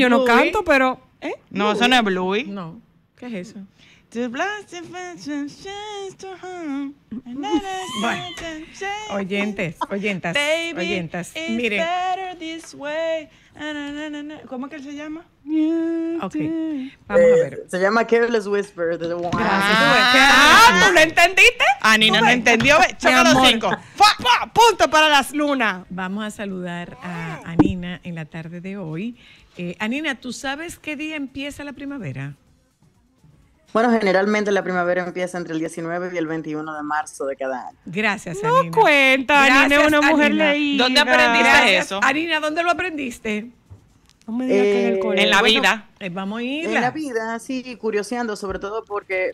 yo no canto, pero. ¿eh? No, eso no es Bluey. No. ¿Qué es eso? Bueno, oyentes, oyentas, oyentas. Miren. ¿Cómo que él se llama? Ok, vamos a ver. Se llama Careless Whisper The One. Ah, ¿tú ah, lo entendiste? Anina no entendió. Choca los cinco. Punto para las lunas. Vamos a saludar a Anina en la tarde de hoy. Eh, Anina, ¿tú sabes qué día empieza la primavera? Bueno, generalmente la primavera empieza entre el 19 y el 21 de marzo de cada año. Gracias, Anina. No cuenta, Anina es una mujer leída. ¿Dónde aprendiste eso? Anina, ¿dónde lo aprendiste? me en el eh, En la vida. Eh, vamos a ir. En la vida, sí, curioseando, sobre todo porque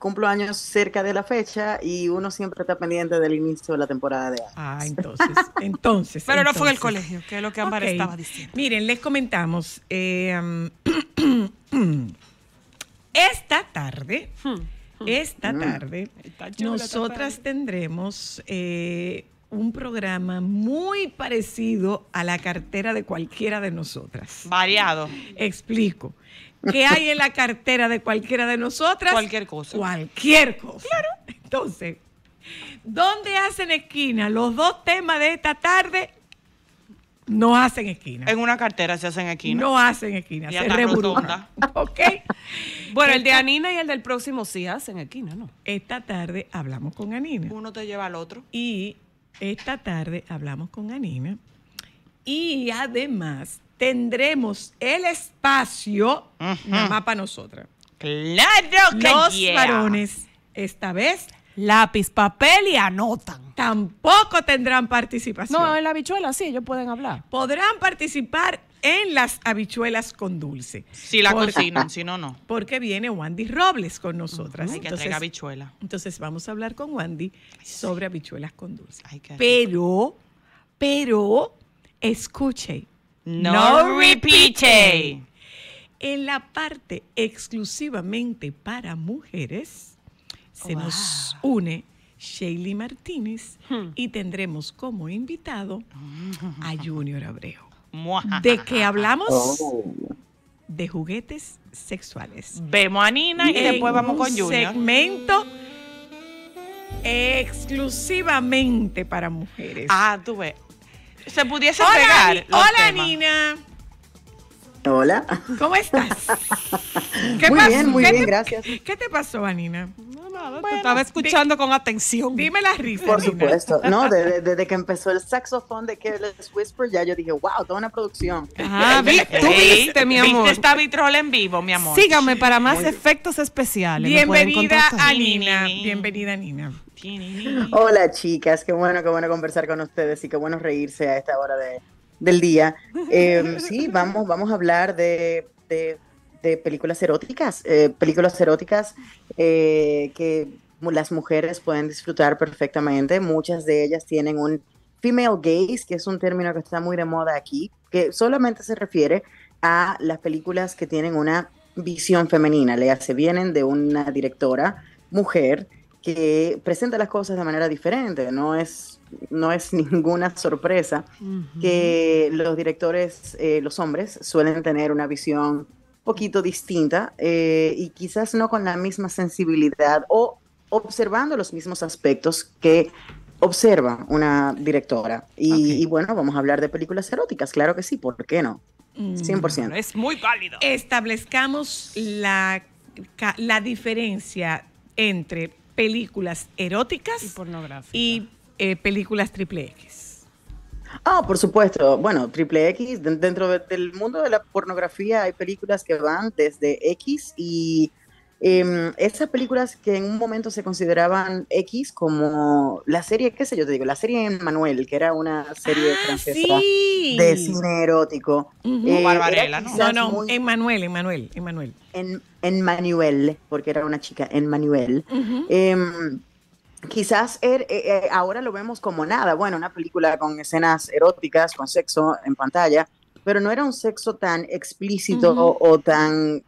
cumplo años cerca de la fecha y uno siempre está pendiente del inicio de la temporada de años. Ah, entonces, entonces. Pero no fue el colegio, que es lo que Ambar estaba diciendo. Miren, les comentamos. Eh, esta tarde, hmm. esta hmm. tarde, nosotras tendremos eh, un programa muy parecido a la cartera de cualquiera de nosotras. Variado. Explico que hay en la cartera de cualquiera de nosotras. Cualquier cosa. Cualquier cosa. Claro. Entonces, ¿dónde hacen esquina? Los dos temas de esta tarde no hacen esquina. En una cartera se hacen esquina. No hacen esquina, se reburujan. ok. bueno, el de Anina y el del próximo sí hacen esquina, ¿no? Esta tarde hablamos con Anina. Uno te lleva al otro. Y esta tarde hablamos con Anina. Y además tendremos el espacio uh más para nosotras. Claro que Los varones, esta vez lápiz, papel y anotan. Tampoco tendrán participación. No, en la habichuela sí, ellos pueden hablar. Podrán participar en las habichuelas con dulce. Si la cocinan, si no, no. Porque viene Wandy Robles con nosotras. Hay entonces, que habichuela. Entonces vamos a hablar con Wandy sobre habichuelas con dulce. pero, pero, escuche, no repite. En la parte exclusivamente para mujeres, se nos une Shaley Martínez hmm. y tendremos como invitado mm. a Junior Abreu. ¿De qué hablamos? Oh. De juguetes sexuales. Vemos a Nina y, y después vamos con Junior. Segmento exclusivamente para mujeres. Ah, tú ves se pudiese hola, pegar. hola, Nina. Hola. ¿Cómo estás? muy bien, muy bien, gracias. ¿Qué te pasó, Nina? No, nada, te estaba escuchando con atención. Dime la risa. Por supuesto. No, desde, que empezó el saxofón de Careless Whisper, ya yo dije, wow, toda una producción. Ah, viste, mi amor. Viste en vivo, mi amor. Sígame para más efectos especiales. Bienvenida a Nina. Bienvenida, Nina. Hola chicas, qué bueno, qué bueno conversar con ustedes y qué bueno reírse a esta hora del día. Em, sí, vamos, vamos a hablar de, películas eróticas, eh, películas eróticas eh, que las mujeres pueden disfrutar perfectamente. Muchas de ellas tienen un female gaze, que es un término que está muy de moda aquí, que solamente se refiere a las películas que tienen una visión femenina, le hace vienen de una directora mujer que presenta las cosas de manera diferente, no es, no es ninguna sorpresa que los directores, eh, los hombres, suelen tener una visión poquito distinta eh, y quizás no con la misma sensibilidad o observando los mismos aspectos que observa una directora. Y, bueno, vamos a hablar de películas eróticas, claro que sí, ¿por qué no? 100%. Mm. es muy válido. Establezcamos la, la diferencia entre películas eróticas y pornográficas. Y eh, películas triple X. Ah, por supuesto. Bueno, triple X, dentro del mundo de la pornografía hay películas que van desde X y eh, esas películas que en un momento se consideraban X, como la serie, qué sé yo, te digo, la serie Manuel, que era una serie ah, francesa de cine erótico. Uh Barbarella, ¿no? No, Emmanuel, Emmanuel. En, Manuel, porque era una chica, en Manuel. Em, quizás er, eh, eh, ahora lo vemos como nada, bueno, una película con escenas eróticas, con sexo en pantalla, pero no era un sexo tan explícito o, tan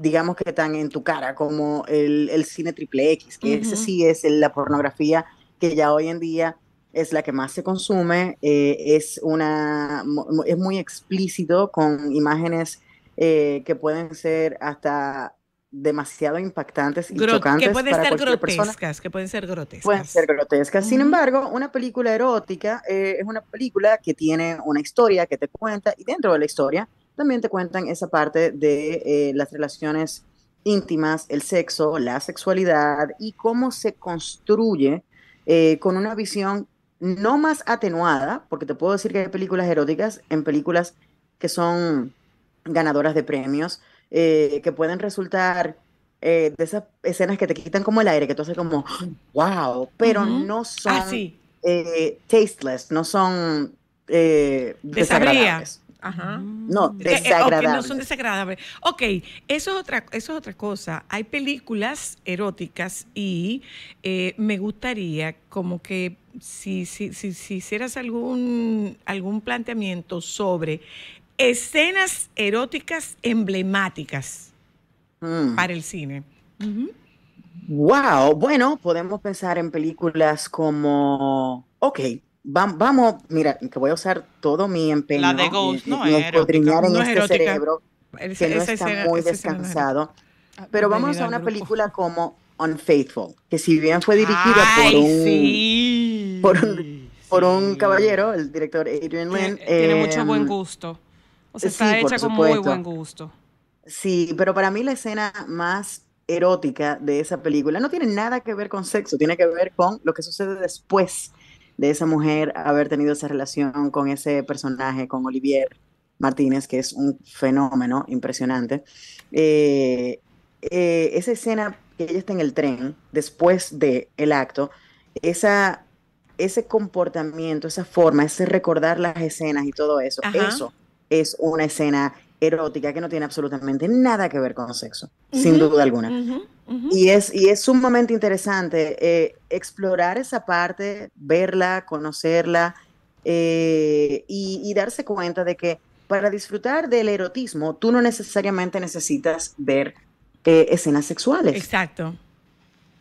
digamos que tan en tu cara como el, cine triple X, que ese sí es la pornografía que ya hoy en día es la que más se consume, eh, es, una, es muy explícito con imágenes eh, que pueden ser hasta demasiado impactantes y chocantes que pueden ser grotescas, que pueden ser grotescas. Sin embargo, una película erótica eh, es una película que tiene una historia que te cuenta y dentro de la historia también te cuentan esa parte de eh, las relaciones íntimas, el sexo, la sexualidad y cómo se construye eh, con una visión no más atenuada, porque te puedo decir que hay películas eróticas en películas que son ganadoras de premios, eh, que pueden resultar de esas escenas que te quitan como el aire, que tú haces como, wow, pero no ah, son tasteless, no son desagradables. Mm. No, desagradable. Eh, no son desagradables. Ok, eso es, otra, eso es cosa. Hay películas eróticas y eh, me gustaría como que si, si, si, hicieras algún, algún planteamiento sobre escenas eróticas emblemáticas mm. para el cine. Wow, bueno, podemos pensar en películas como, ok, vamos, mira, que voy a usar todo mi empeño. La de Ghost no, en este cerebro que no está muy descansado. Ah, pero vamos a una película como Unfaithful, que si bien fue dirigida por, un, caballero, el director Adrian Lynn. Tiene, mucho em, buen gusto. Eh, está hecha con muy buen gusto. Sí, pero para mí la escena más erótica de esa película no tiene nada que ver con sexo, tiene que ver con lo que sucede después de esa mujer haber tenido esa relación con ese personaje, con Olivier Martínez, que es un fenómeno impresionante. Eh, eh, esa escena que ella está en el tren, después del el acto, esa, ese comportamiento, esa forma, ese recordar las escenas y todo eso, eso es una escena erótica que no tiene absolutamente nada que ver con sexo, sin duda alguna. Y, es, y es sumamente interesante eh, explorar esa parte, verla, conocerla eh, y, darse cuenta de que para disfrutar del erotismo tú no necesariamente necesitas ver eh, escenas sexuales. Exacto.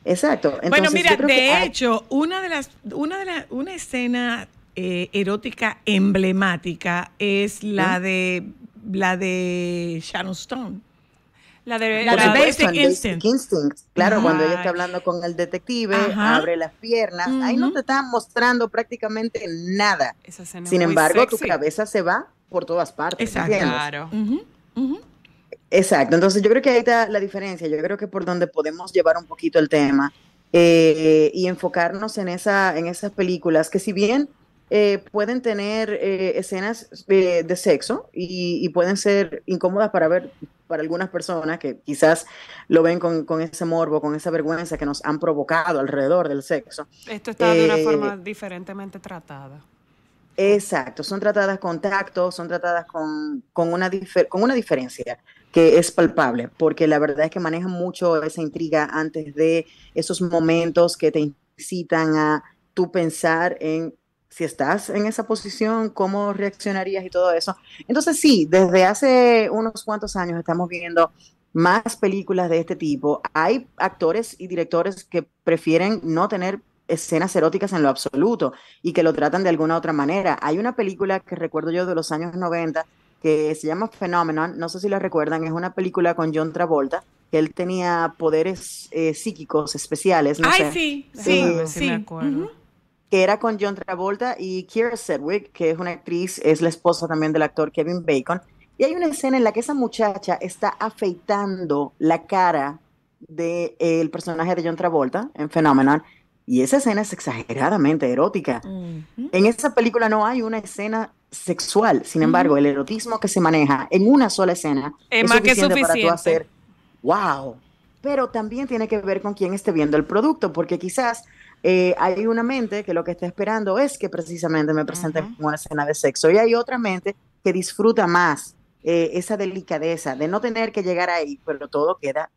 Exacto. bueno, mira, de hecho, una de las, una de una escena erótica emblemática es la de la de Sharon Stone. La de, la de Claro, cuando ella está hablando con el detective, abre las piernas. Ahí no te están mostrando prácticamente nada. Sin embargo, tu cabeza se va por todas partes. Exacto. Claro. Exacto. Entonces, yo creo que ahí está la diferencia. Yo creo que por donde podemos llevar un poquito el tema eh, y enfocarnos en, esa, en esas películas que, si bien eh, pueden tener eh, escenas eh, de, sexo y, pueden ser incómodas para ver para algunas personas que quizás lo ven con, ese morbo, con esa vergüenza que nos han provocado alrededor del sexo. Esto está de una forma diferentemente tratada. Exacto, son tratadas con tacto, son tratadas con, una, con una diferencia que es palpable, porque la verdad es que manejan mucho esa intriga antes de esos momentos que te incitan a tú pensar en si estás en esa posición, cómo reaccionarías y todo eso. Entonces sí, desde hace unos cuantos años estamos viendo más películas de este tipo. Hay actores y directores que prefieren no tener escenas eróticas en lo absoluto y que lo tratan de alguna otra manera. Hay una película que recuerdo yo de los años 90 que se llama Phenomenon, no sé si la recuerdan, es una película con John Travolta, que él tenía poderes eh, psíquicos especiales. No Ay, sí, sí, sí, acuerdo que era con John Travolta y Kira Sedgwick, que es una actriz, es la esposa también del actor Kevin Bacon. Y hay una escena en la que esa muchacha está afeitando la cara del de, personaje de John Travolta en Phenomenon. Y esa escena es exageradamente erótica. En esa película no hay una escena sexual. Sin embargo, el erotismo que se maneja en una sola escena es, más suficiente, que para hacer wow. Pero también tiene que ver con quién esté viendo el producto, porque quizás eh, hay una mente que lo que está esperando es que precisamente me presente como una escena de sexo y hay otra mente que disfruta más eh, esa delicadeza de no tener que llegar ahí, pero todo queda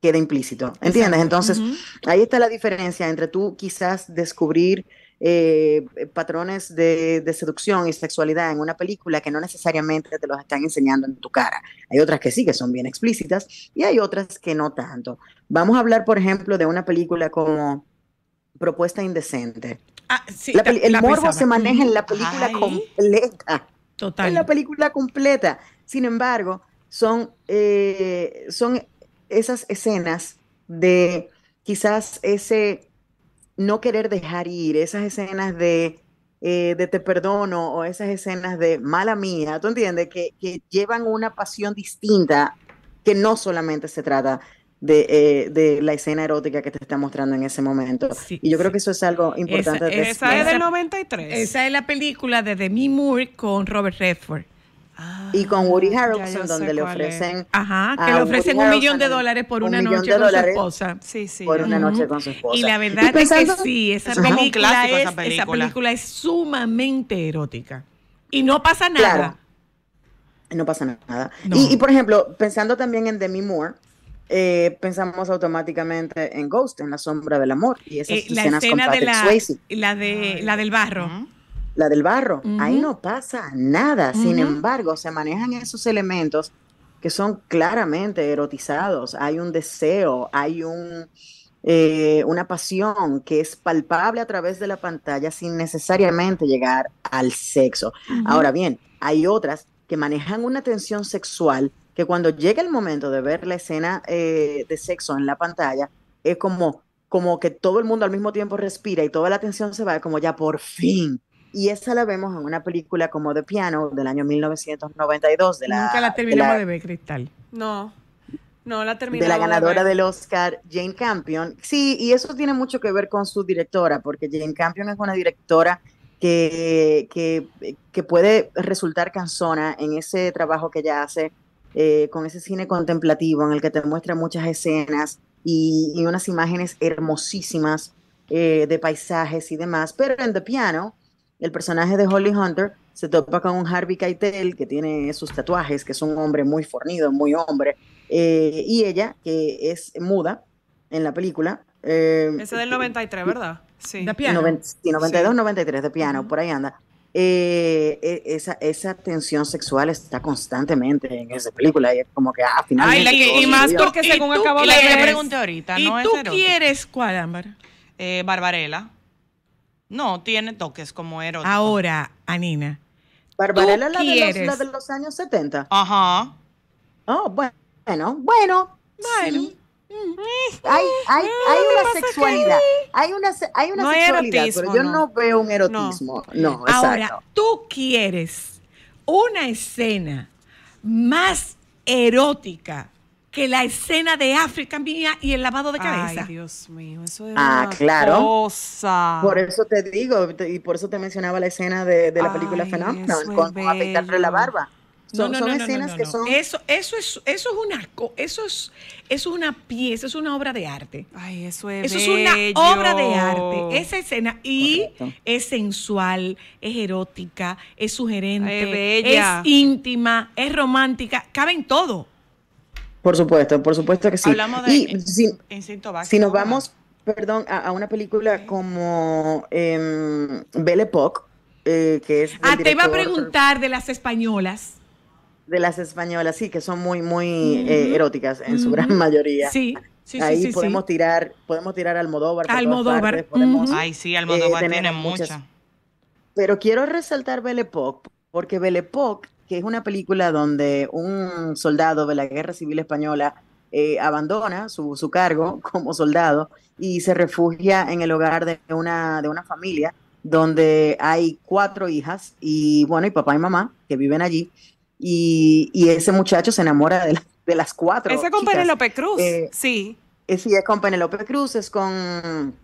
queda implícito, ¿entiendes? Entonces, ahí está la diferencia entre tú quizás descubrir eh, patrones de, de, seducción y sexualidad en una película que no necesariamente te los están enseñando en tu cara. Hay otras que sí, que son bien explícitas, y hay otras que no tanto. Vamos a hablar, por ejemplo, de una película como Propuesta Indecente. Ah, el morbo se maneja en la película completa. Total. En la película completa. Sin embargo, son, eh, son esas escenas de quizás ese no querer dejar ir, esas escenas eh, de, te perdono o esas escenas de mala mía, ¿tú entiendes? Que, que llevan una pasión distinta que no solamente se trata de, eh, de, la escena erótica que te está mostrando en ese momento. y yo creo que eso es algo importante. Esa, esa es de 93. Esa es la película de Demi Moore con Robert Redford. y con ah, Woody Harrelson, donde le ofrecen. Ajá, que le ofrecen un millón de dólares por una noche con su esposa. Sí, sí. Por una noche con su esposa. Y la verdad es que sí, esa película es, esa película. es sumamente erótica. Y no pasa nada. No pasa nada. Y, y, por ejemplo, pensando también en Demi Moore, eh, pensamos automáticamente en Ghost, en La Sombra del Amor. Y esas eh, escenas la escena de la, La, de, la del barro. La del barro. Ahí no pasa nada. Sin embargo, se manejan esos elementos que son claramente erotizados. Hay un deseo, hay un, eh, una pasión que es palpable a través de la pantalla sin necesariamente llegar al sexo. Ahora bien, hay otras que manejan una tensión sexual que cuando llega el momento de ver la escena eh, de sexo en la pantalla, es como, como que todo el mundo al mismo tiempo respira y toda la atención se va, como ya por fin. Y esa la vemos en una película como de Piano del año 1992. De la, Nunca la terminamos de, ver, Cristal. No. No, la terminamos De la ganadora del Oscar, Jane Campion. Sí, y eso tiene mucho que ver con su directora, porque Jane Campion es una directora que, que, que puede resultar cansona en ese trabajo que ella hace eh, con ese cine contemplativo en el que te muestra muchas escenas y, unas imágenes hermosísimas eh, de paisajes y demás. Pero en The Piano, el personaje de Holly Hunter se topa con un Harvey Keitel que tiene sus tatuajes, que es un hombre muy fornido, muy hombre, eh, y ella, que es muda en la película. Ese del 93, ¿verdad? Sí. De piano. sí, 92, 93, de piano, por ahí anda. Eh, e, esa, esa tensión sexual está constantemente en esa película y es como que, ah, finalmente. y, más porque según tú, acabo de pregunté ahorita, ¿Y tú quieres cuál, Ámbar? Eh, Barbarela. No, tiene toques como erótico Ahora, Anina. barbarela es la, de los años 70. Ajá. Oh, bueno, bueno, bueno. Mm. hay, hay, ah, una sexualidad. Hay una, hay una no pero yo no. veo un erotismo. No, Ahora, tú quieres una escena más erótica que la escena de África mía y el lavado de cabeza. Ay, Dios mío, eso es ah, claro. cosa. Por eso te digo, y por eso te mencionaba la escena de, la película Fenómeno, con, con afeitarle la barba. Son, escenas que son. Eso, eso es, eso es una, eso es, es una pieza, es una obra de arte. Ay, eso es. Eso una obra de arte. Esa escena y es sensual, es erótica, es sugerente, es íntima, es romántica, cabe en todo. Por supuesto, por supuesto que sí. si, nos vamos, perdón, a, una película como em, eh, Belle que es. Ah, te iba a preguntar de las españolas de las españolas, sí, que son muy, muy eh, eróticas en su gran mayoría. Sí. Sí, Ahí sí, sí, podemos tirar, podemos tirar Almodóvar. Almodóvar. Ay, sí, eh, Almodóvar tiene muchas. Pero quiero resaltar Belle porque Belle que es una película donde un soldado de la Guerra Civil Española eh, abandona su, cargo como soldado y se refugia en el hogar de una, de una familia donde hay cuatro hijas y bueno, y papá y mamá que viven allí y, ese muchacho se enamora de, las cuatro. Ese con Penelope Cruz, eh, sí. Eh, sí, es con Penelope Cruz, es con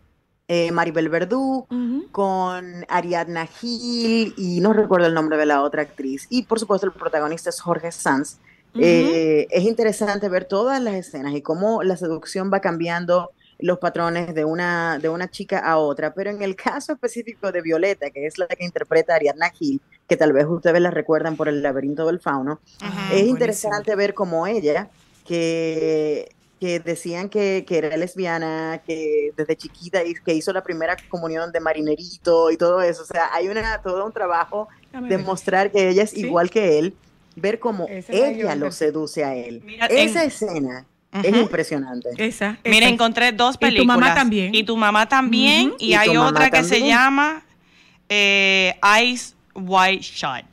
eh, Maribel Verdú, con Ariadna Gil y no recuerdo el nombre de la otra actriz. Y por supuesto el protagonista es Jorge Sanz. es interesante ver todas las escenas y cómo la seducción va cambiando los patrones de una, de una chica a otra, pero en el caso específico de Violeta, que es la que interpreta Ariadna Gil, que tal vez ustedes la recuerdan por el laberinto del fauno. es interesante ver cómo ella, que, que decían que, era lesbiana, que desde chiquita que hizo la primera comunión de marinerito y todo eso, o sea, hay una, todo un trabajo ah, de mostrar que ella es igual que él, ver cómo ella lo seduce a él. Esa escena. Es impresionante. Esa, Mira, encontré dos películas. Y tu mamá también. Y tu mamá también. Y, hay otra que se llama eh, Ice Ah, White Shot.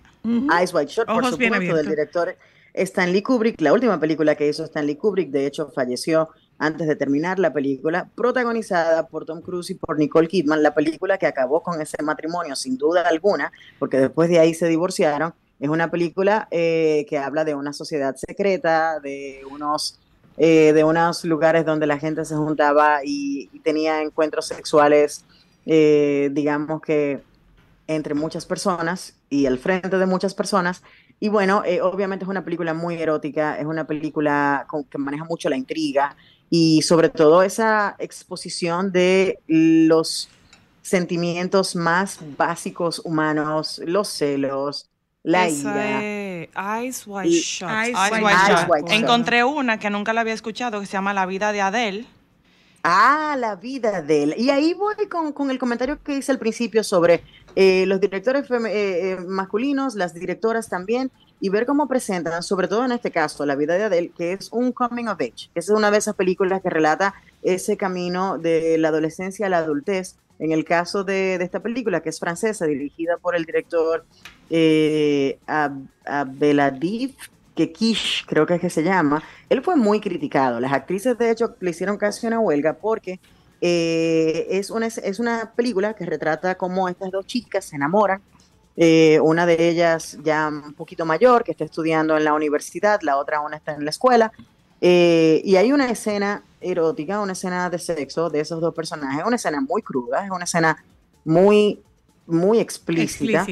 Shot, por supuesto, del director Stanley Kubrick, la última película que hizo Stanley Kubrick, de hecho falleció antes de terminar la película, protagonizada por Tom Cruise y por Nicole Kidman, la película que acabó con ese matrimonio, sin duda alguna, porque después de ahí se divorciaron. Es una película eh, que habla de una sociedad secreta, de unos, eh, de unos lugares donde la gente se juntaba y, tenía encuentros sexuales, eh, digamos que entre muchas personas y al frente de muchas personas. Y bueno, eh, obviamente es una película muy erótica, es una película que maneja mucho la intriga y sobre todo esa exposición de los sentimientos más básicos humanos, los celos, la Encontré una que nunca la había escuchado que se llama La vida de Adele. Ah, la vida de él. Y ahí voy con, con el comentario que hice al principio sobre eh, los directores eh, eh, masculinos, las directoras también, y ver cómo presentan, sobre todo en este caso, la vida de Adele, que es un coming of age. que es una de esas películas que relata ese camino de la adolescencia a la adultez. En el caso de, esta película, que es francesa, dirigida por el director eh, que Kekish, creo que es que se llama, él fue muy criticado. Las actrices, de hecho, le hicieron casi una huelga porque eh, es, una, es una película que retrata cómo estas dos chicas se enamoran. Eh, una de ellas ya un poquito mayor, que está estudiando en la universidad, la otra aún está en la escuela. Eh, y hay una escena erótica, una escena de sexo de esos dos personajes, una escena muy cruda, es una escena muy, muy explícita.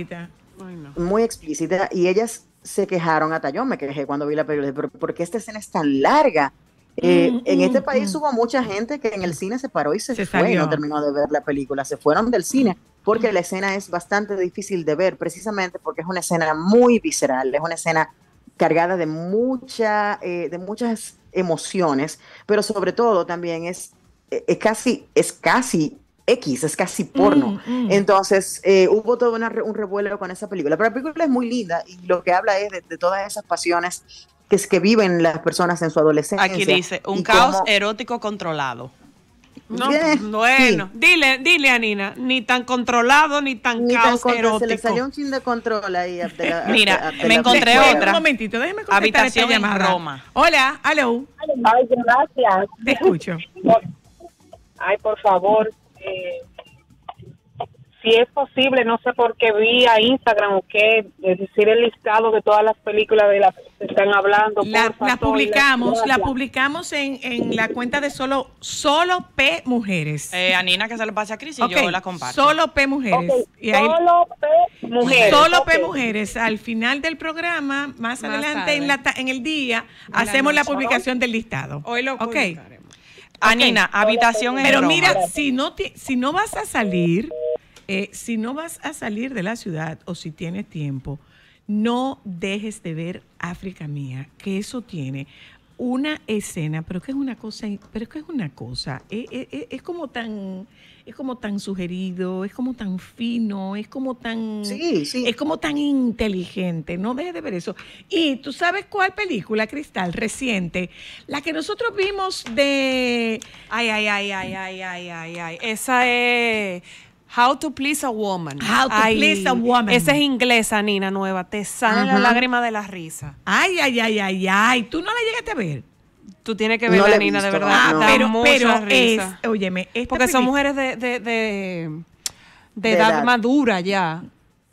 Muy explícita. Y ellas se quejaron, hasta yo me quejé cuando vi la película, porque qué esta escena es tan larga? Eh, mm, en mm, este país mm. hubo mucha gente que en el cine se paró y se, fue y no terminó de ver la película. Se fueron del cine porque la escena es bastante difícil de ver, precisamente porque es una escena muy visceral, es una escena cargada de, mucha, eh, de muchas emociones, pero sobre todo también es, eh, es casi, es casi X, es casi porno. Entonces, hubo todo un revuelo con esa película. Pero la película es muy linda y lo que habla es de, de todas esas pasiones que, es que viven las personas en su adolescencia. Aquí dice, un caos erótico controlado. No, pues, bueno, dile, dile a Nina, ni tan controlado ni tan caos erótico. Se le salió un chin de control ahí. Mira, me encontré otra. Un momentito, déjeme contestar Habitación esta En Roma. Hola, hello. Ay, gracias. Te escucho. Ay, por favor, eh, si es posible, no sé por qué vi a Instagram o qué, es decir, el listado de todas las películas de las que están hablando. La, publicamos, la, publicamos en, en, la cuenta de solo, solo P Mujeres. Eh, Anina, que se lo pase a Cris y yo la comparto. Solo P Mujeres. solo P Mujeres. Solo P Mujeres. Al final del programa, más, adelante en, la, en el día, hacemos la publicación del listado. Hoy lo publicaremos. Anina, habitación en Pero mira, si no, si no vas a salir, eh, si no vas a salir de la ciudad o si tienes tiempo, no dejes de ver África Mía, que eso tiene una escena, pero que es una cosa, pero que es una cosa, eh, eh, es, como tan, es como tan sugerido, es como tan fino, es como tan, sí, sí. es como tan inteligente, no dejes de ver eso. Y tú sabes cuál película, Cristal, reciente, la que nosotros vimos de, ay, ay, ay, ay, ay, ay, ay, ay, esa es How to Please a Woman. How to Please a Woman. Esa es inglesa, Nina Nueva. Te sale la lágrima de la risa. Ay, ay, ay, ay, ay. ¿Tú no la llegaste a ver? Tú tienes que ver la Nina, de verdad. Ah, pero, pero es, óyeme, Porque son mujeres de, de, de, edad, madura ya.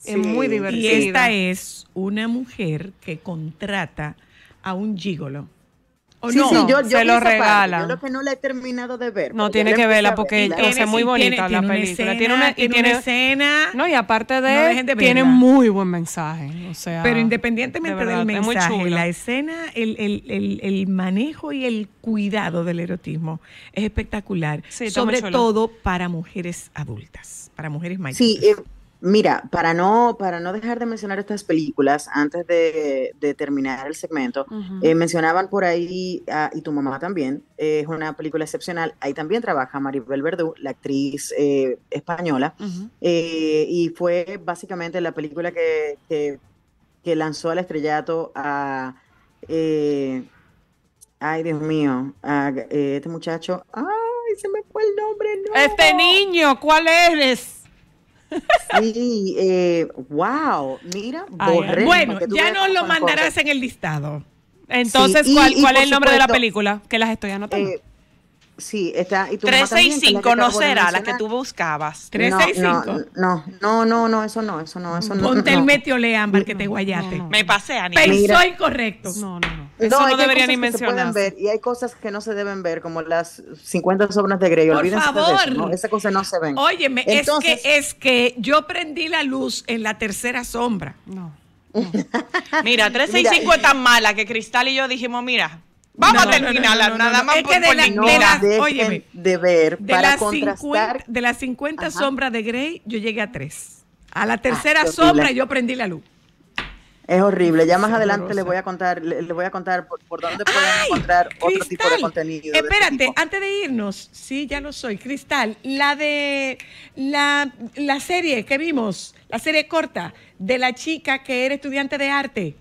Es muy divertida. Y esta es una mujer que contrata a un gigolo sí, yo, se lo regala. Yo lo que no la he terminado de ver. No, tiene que verla porque es muy bonita la película. tiene, una, escena. No, y aparte de, tiene muy buen mensaje. O sea, Pero independientemente del mensaje, la escena, el, manejo y el cuidado del erotismo es espectacular. sobre todo para mujeres adultas, para mujeres mayores. Sí, eh, Mira, para no, para no dejar de mencionar estas películas antes de, terminar el segmento, eh, mencionaban por ahí, ah, y tu mamá también, eh, es una película excepcional. Ahí también trabaja Maribel Verdú, la actriz eh, española, y fue básicamente la película que, que, que lanzó al estrellato a. ay, Dios mío, a este muchacho. ¡Ay, se me fue el nombre! Este niño, ¿cuál eres? Sí, eh, wow, mira, Bueno, ya nos lo mandarás en el listado. Entonces, ¿cuál, cuál es el nombre de la película? Que las estoy anotando. Eh, sí, está. Y 365 no será la que tú buscabas. 365. No, no, no, no, eso no, eso no, eso no. Ponte no, el que te guayate. Me pasé, ni Soy correcto No, no, no no, deberían ni Y hay cosas que no se deben ver, como las 50 sombras de Grey. Por Olvídense favor. Eso, ¿no? Esas cosas no se ven. Óyeme, es, que, yo prendí la luz en la tercera sombra. No. 3, Mira, 365 es tan mala que Cristal y yo dijimos, mira, Vamos a terminarla, nada más de la, ver de para las contrastar. de las 50 sombras de Grey, yo llegué a 3. A la ah, tercera sombra yo prendí la luz. Es horrible. Ya más adelante les voy a contar, les voy a contar por, dónde ah, pueden encontrar otro tipo de contenido. Este Espérate, antes de irnos, sí, ya lo soy, Cristal, la de la, serie que vimos, la serie corta de la chica que era estudiante de arte.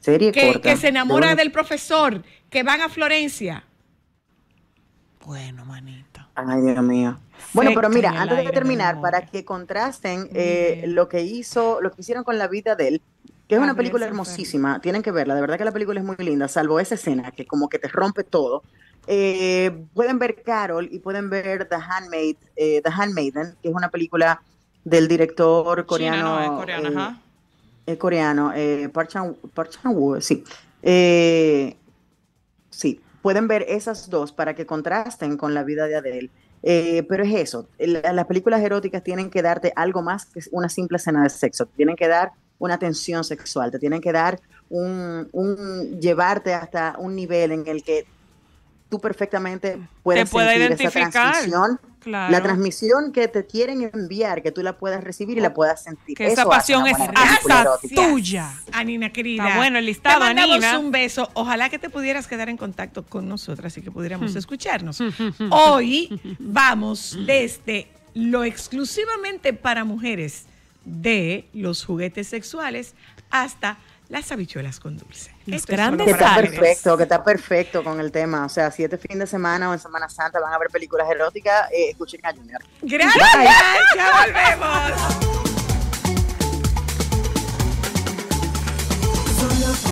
Serie que, corta. que se enamora del profesor, que van a Florencia. Bueno, manito Ay, Dios mío. Bueno, pero mira, antes de terminar, para que contrasten eh, lo que hizo, lo que hicieron con la vida de él, que es una película hermosísima, tienen que verla, de verdad que la película es muy linda, salvo esa escena que como que te rompe todo. Eh, pueden ver Carol y pueden ver The Handmaid, eh, The Handmaiden, que es una película del director coreano. es coreano, ajá. coreano, Park Chan-wook, sí. sí, pueden ver esas dos para que contrasten con la vida de Adele. Eh, pero es eso, las películas eróticas tienen que darte algo más que una simple escena de sexo, tienen que dar una tensión sexual, te tienen que dar un, llevarte hasta un nivel en el que tú perfectamente puedes sentir esa la transmisión que te quieren enviar, que tú la puedas recibir y la puedas sentir. Que esa pasión es hasta tuya, Anina querida. Está bueno el listado, te Anina. un beso. Ojalá que te pudieras quedar en contacto con nosotras y que pudiéramos hmm. escucharnos. Hmm, hmm, Hoy vamos desde lo exclusivamente para mujeres de los juguetes sexuales hasta las habichuelas con dulce. Es que está perfecto, que está perfecto con el tema. O sea, si este fin de semana o en Semana Santa van a ver películas eróticas, eh, escuchen a Junior. Gracias, ya volvemos.